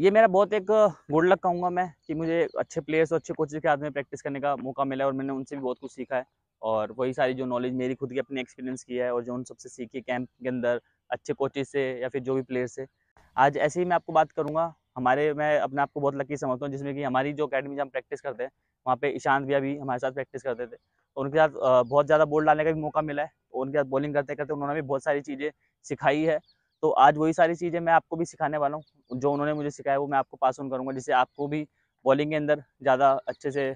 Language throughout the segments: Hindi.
ये मेरा बहुत एक गुड लक कहूँगा मैं कि मुझे अच्छे प्लेयर्स और अच्छे कोचेज के हाथ में प्रैक्टिस करने का मौका मिला और मैंने उनसे भी बहुत कुछ सीखा है और वही सारी जो नॉलेज मेरी खुद की अपने एक्सपीरियंस की है और जो उन सबसे सीखी कैंप के अंदर अच्छे कोचेज से या फिर जो भी प्लेयर से आज ऐसे ही मैं आपको बात करूँगा हमारे मैं अपने आप को बहुत लकी समझता हूँ जिसमें कि हमारी जो अकेडमी जहाँ प्रैक्टिस करते हैं वहाँ पे ईशांत भैया भी हमारे साथ प्रैक्टिस करते थे उनके साथ बहुत ज़्यादा बोल डालने का भी मौका मिला है उनके साथ बॉलिंग करते करते उन्होंने भी बहुत सारी चीज़ें सिखाई है तो आज वही सारी चीज़ें मैं आपको भी सिखाने वाला हूँ जो उन्होंने मुझे सिखाया वो मैं आपको पास ऑन करूँगा जिससे आपको भी बॉलिंग के अंदर ज़्यादा अच्छे से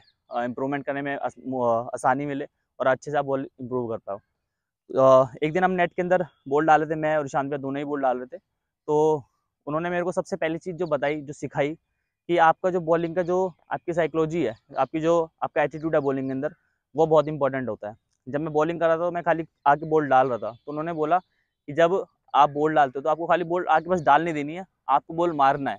इम्प्रूवमेंट करने में आसानी मिले और अच्छे से आप बॉल इम्प्रूव कर पाओ तो, एक दिन हम नेट के अंदर बॉल रहे थे मैं और शांत भैया दोनों ही बॉल डाल रहे थे तो उन्होंने मेरे को सबसे पहली चीज़ जो बताई जो सिखाई कि आपका जो बॉलिंग का जो आपकी साइकोलॉजी है आपकी जो आपका एटीट्यूड है बॉलिंग के अंदर वो बहुत इंपॉर्टेंट होता है जब मैं बॉलिंग कर रहा था तो मैं खाली आके बॉल डाल रहा था तो उन्होंने बोला कि जब आप बॉल डालते हो तो आपको खाली बॉल आपके पास डालने देनी है आपको बॉल मारना है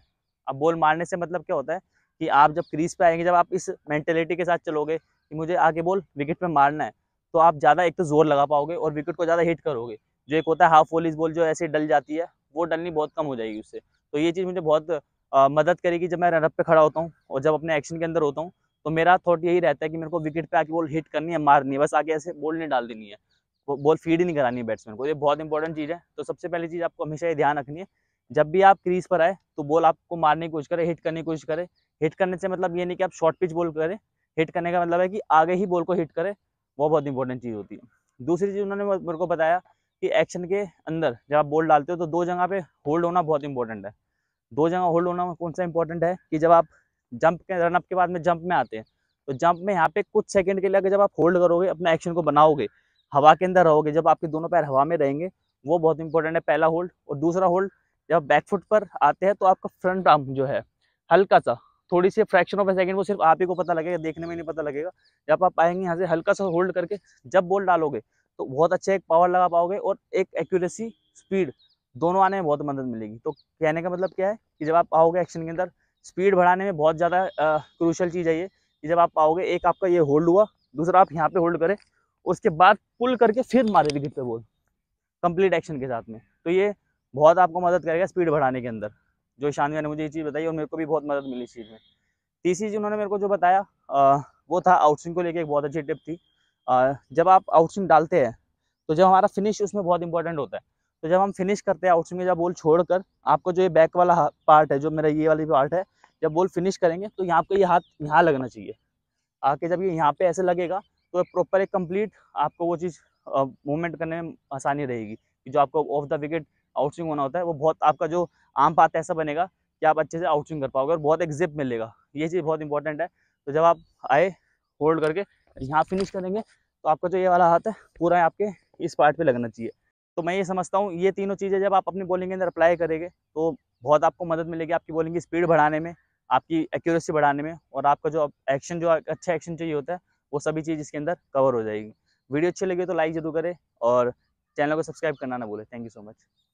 अब बॉल मारने से मतलब क्या होता है कि आप जब क्रीज पे आएंगे जब आप इस मेंटेलिटी के साथ चलोगे कि मुझे आगे बॉल विकेट पे मारना है तो आप ज़्यादा एक तो जोर लगा पाओगे और विकेट को ज़्यादा हिट करोगे जो एक होता है हाफ वॉलीज बॉल जो ऐसे डल जाती है वो डलनी बहुत कम हो जाएगी उससे तो ये चीज़ मुझे बहुत आ, मदद करेगी जब मैं रनअप पे खड़ा होता हूँ और जब अपने एक्शन के अंदर होता हूँ तो मेरा थॉट यही रहता है कि मेरे को विकेट पे आके बॉल हिट करनी है मारनी है बस आगे ऐसे बॉल नहीं डाल देनी है बॉल फीड ही नहीं करानी है बैट्समैन को ये बहुत इंपॉर्टेंट चीज़ है तो सबसे पहली चीज़ आपको हमेशा ये ध्यान रखनी है जब भी आप क्रीज पर आए तो बॉल आपको मारने की कोशिश करें हिट करने की कोशिश करें हिट करने से मतलब ये नहीं कि आप शॉर्ट पिच बॉल करें हिट करने का मतलब है कि आगे ही बॉल को हिट करें वो बहुत इंपॉर्टेंट चीज़ होती है दूसरी चीज़ उन्होंने मेरे को बताया कि एक्शन के अंदर जब आप बॉल डालते हो तो दो जगह पे होल्ड होना बहुत इंपॉर्टेंट है दो जगह होल्ड होना कौन सा इंपॉर्टेंट है कि जब आप जंप के रनअप के बाद में जंप में आते हैं तो जंप में यहाँ पे कुछ सेकंड के लिए अगर जब आप होल्ड करोगे अपने एक्शन को बनाओगे हवा के अंदर रहोगे जब आपके दोनों पैर हवा में रहेंगे वो बहुत इंपॉर्टेंट है पहला होल्ड और दूसरा होल्ड जब बैक फुट पर आते हैं तो आपका फ्रंट आर्म जो है हल्का सा थोड़ी सी फ्रैक्शन ऑफ ए सेकेंड वो सिर्फ आप ही को पता लगेगा देखने में नहीं पता लगेगा जब आप आएंगे यहाँ से हल्का सा होल्ड करके जब बॉल डालोगे तो बहुत अच्छे एक पावर लगा पाओगे और एक एक्यूरेसी स्पीड दोनों आने में बहुत मदद मिलेगी तो कहने का मतलब क्या है कि जब आप आओगे एक्शन के अंदर स्पीड बढ़ाने में बहुत ज़्यादा क्रूशल चीज़ है ये कि जब आप आओगे एक आपका ये होल्ड हुआ दूसरा आप यहाँ पे होल्ड करें उसके बाद पुल करके फिर मारेगी गिट पे बॉल कंप्लीट एक्शन के साथ में तो ये बहुत आपको मदद करेगा स्पीड बढ़ाने के अंदर जो ईशानिया ने मुझे ये चीज़ बताई और मेरे को भी बहुत मदद मिली इस चीज़ में तीसरी चीज़ उन्होंने मेरे को जो बताया आ, वो था आउटसिंग को लेकर एक बहुत अच्छी टिप थी आ, जब आप आउटसिंग डालते हैं तो जब हमारा फिनिश उसमें बहुत इंपॉर्टेंट होता है तो जब हम फिनिश करते हैं आउटसिंग में जब बॉल कर आपको जो ये बैक वाला पार्ट है जो मेरा ये वाली पार्ट है जब बॉल फिनिश करेंगे तो यहाँ आपको ये हाथ यहाँ लगना चाहिए आके जब ये यहाँ पे ऐसे लगेगा तो प्रॉपर एक कंप्लीट आपको वो चीज़ मूवमेंट करने में आसानी रहेगी कि जो आपको ऑफ द विकेट आउटस्विंग होना होता है वो बहुत आपका जो आम पात ऐसा बनेगा कि आप अच्छे से आउटस्विंग कर पाओगे और बहुत एक जिप मिलेगा ये चीज़ बहुत इंपॉर्टेंट है तो जब आप आए होल्ड करके यहाँ फिनिश करेंगे तो आपका जो ये वाला हाथ है पूरा आपके इस पार्ट पे लगना चाहिए तो मैं ये समझता हूँ ये तीनों चीज़ें जब आप अपनी बॉलिंग के अंदर अप्लाई करेंगे तो बहुत आपको मदद मिलेगी आपकी बॉलिंग की स्पीड बढ़ाने में आपकी एक्यूरेसी बढ़ाने में और आपका जो एक्शन जो अच्छा एक्शन चाहिए होता है वो सभी चीज़ इसके अंदर कवर हो जाएगी वीडियो अच्छी लगी तो लाइक जरूर करें और चैनल को सब्सक्राइब करना ना बोले थैंक यू सो मच